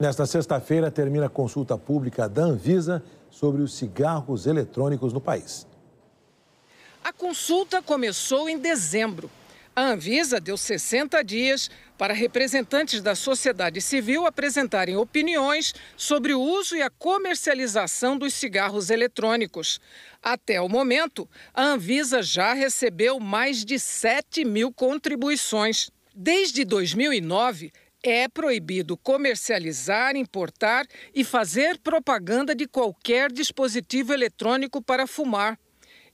Nesta sexta-feira, termina a consulta pública da Anvisa sobre os cigarros eletrônicos no país. A consulta começou em dezembro. A Anvisa deu 60 dias para representantes da sociedade civil apresentarem opiniões sobre o uso e a comercialização dos cigarros eletrônicos. Até o momento, a Anvisa já recebeu mais de 7 mil contribuições. Desde 2009, é proibido comercializar, importar e fazer propaganda de qualquer dispositivo eletrônico para fumar.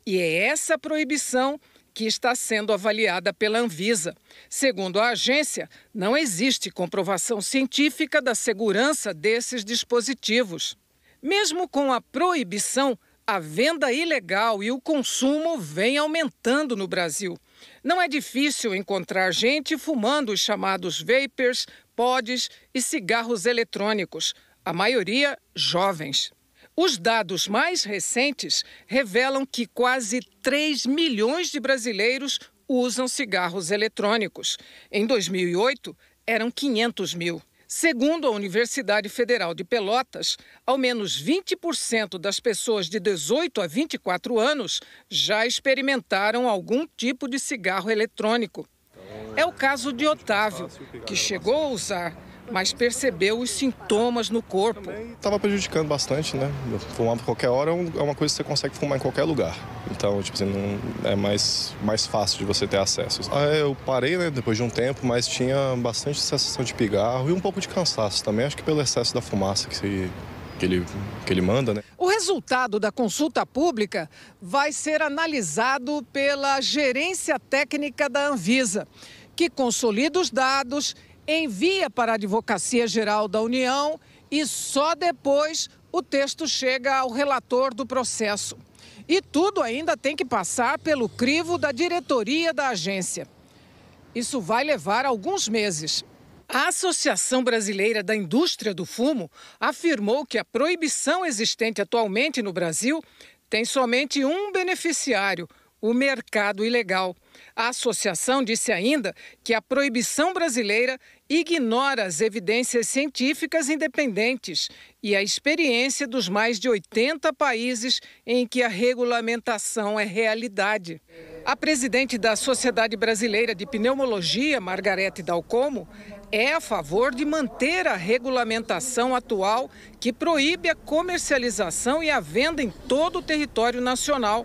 E é essa proibição que está sendo avaliada pela Anvisa. Segundo a agência, não existe comprovação científica da segurança desses dispositivos. Mesmo com a proibição, a venda ilegal e o consumo vem aumentando no Brasil. Não é difícil encontrar gente fumando os chamados vapers, pods e cigarros eletrônicos, a maioria jovens. Os dados mais recentes revelam que quase 3 milhões de brasileiros usam cigarros eletrônicos. Em 2008, eram 500 mil. Segundo a Universidade Federal de Pelotas, ao menos 20% das pessoas de 18 a 24 anos já experimentaram algum tipo de cigarro eletrônico. É o caso de Otávio, que chegou a usar mas percebeu os sintomas no corpo. Estava prejudicando bastante, né? Fumar fumava qualquer hora é, é uma coisa que você consegue fumar em qualquer lugar. Então, tipo assim, não é mais, mais fácil de você ter acesso. Aí eu parei, né, depois de um tempo, mas tinha bastante sensação de pigarro e um pouco de cansaço também, acho que pelo excesso da fumaça que se que ele, que ele manda, né? O resultado da consulta pública vai ser analisado pela gerência técnica da Anvisa, que consolida os dados envia para a Advocacia Geral da União e só depois o texto chega ao relator do processo. E tudo ainda tem que passar pelo crivo da diretoria da agência. Isso vai levar alguns meses. A Associação Brasileira da Indústria do Fumo afirmou que a proibição existente atualmente no Brasil tem somente um beneficiário, o mercado ilegal. A associação disse ainda que a proibição brasileira ignora as evidências científicas independentes e a experiência dos mais de 80 países em que a regulamentação é realidade. A presidente da Sociedade Brasileira de Pneumologia, Margarete Dalcomo, é a favor de manter a regulamentação atual que proíbe a comercialização e a venda em todo o território nacional.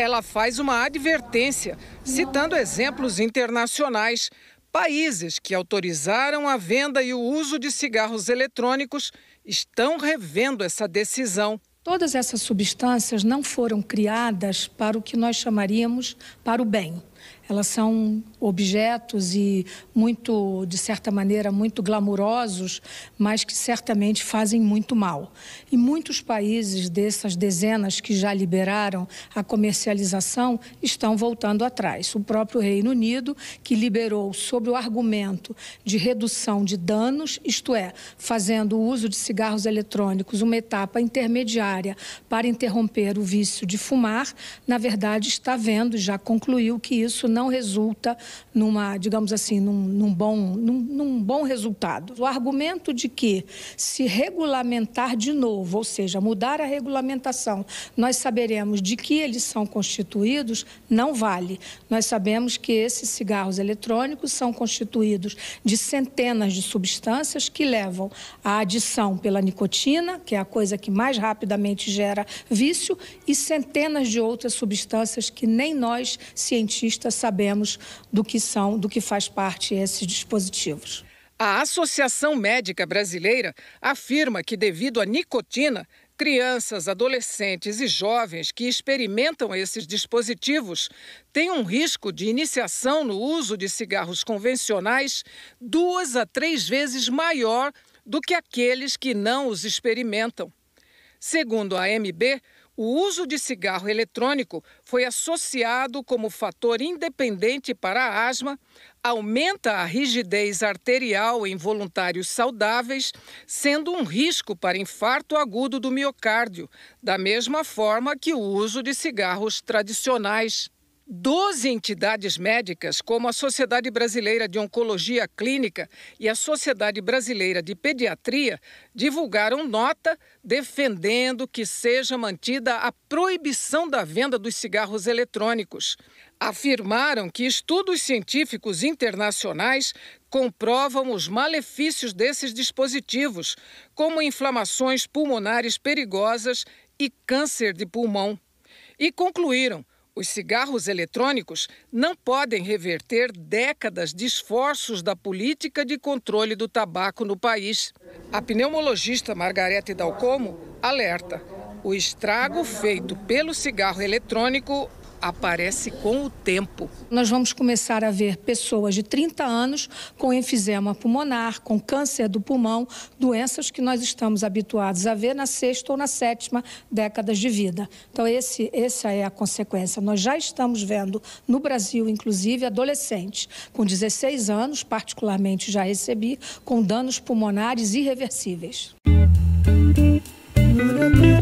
Ela faz uma advertência, citando exemplos internacionais, países que autorizaram a venda e o uso de cigarros eletrônicos estão revendo essa decisão. Todas essas substâncias não foram criadas para o que nós chamaríamos para o bem. Elas são objetos e muito, de certa maneira, muito glamurosos, mas que certamente fazem muito mal. E muitos países dessas dezenas que já liberaram a comercialização estão voltando atrás. O próprio Reino Unido, que liberou sobre o argumento de redução de danos, isto é, fazendo o uso de cigarros eletrônicos uma etapa intermediária para interromper o vício de fumar, na verdade está vendo e já concluiu que isso isso não resulta numa, digamos assim, num, num bom, num, num bom resultado. O argumento de que se regulamentar de novo, ou seja, mudar a regulamentação, nós saberemos de que eles são constituídos, não vale. Nós sabemos que esses cigarros eletrônicos são constituídos de centenas de substâncias que levam à adição pela nicotina, que é a coisa que mais rapidamente gera vício, e centenas de outras substâncias que nem nós, cientistas, vista sabemos do que são, do que faz parte esses dispositivos. A Associação Médica Brasileira afirma que, devido à nicotina, crianças, adolescentes e jovens que experimentam esses dispositivos têm um risco de iniciação no uso de cigarros convencionais duas a três vezes maior do que aqueles que não os experimentam. Segundo a MB, o uso de cigarro eletrônico foi associado como fator independente para a asma, aumenta a rigidez arterial em voluntários saudáveis, sendo um risco para infarto agudo do miocárdio, da mesma forma que o uso de cigarros tradicionais. 12 entidades médicas, como a Sociedade Brasileira de Oncologia Clínica e a Sociedade Brasileira de Pediatria, divulgaram nota defendendo que seja mantida a proibição da venda dos cigarros eletrônicos. Afirmaram que estudos científicos internacionais comprovam os malefícios desses dispositivos, como inflamações pulmonares perigosas e câncer de pulmão. E concluíram os cigarros eletrônicos não podem reverter décadas de esforços da política de controle do tabaco no país. A pneumologista Margarete Dalcomo alerta: o estrago feito pelo cigarro eletrônico aparece com o tempo. Nós vamos começar a ver pessoas de 30 anos com enfisema pulmonar, com câncer do pulmão, doenças que nós estamos habituados a ver na sexta ou na sétima décadas de vida. Então esse, essa é a consequência. Nós já estamos vendo no Brasil, inclusive, adolescentes com 16 anos, particularmente já recebi, com danos pulmonares irreversíveis. Música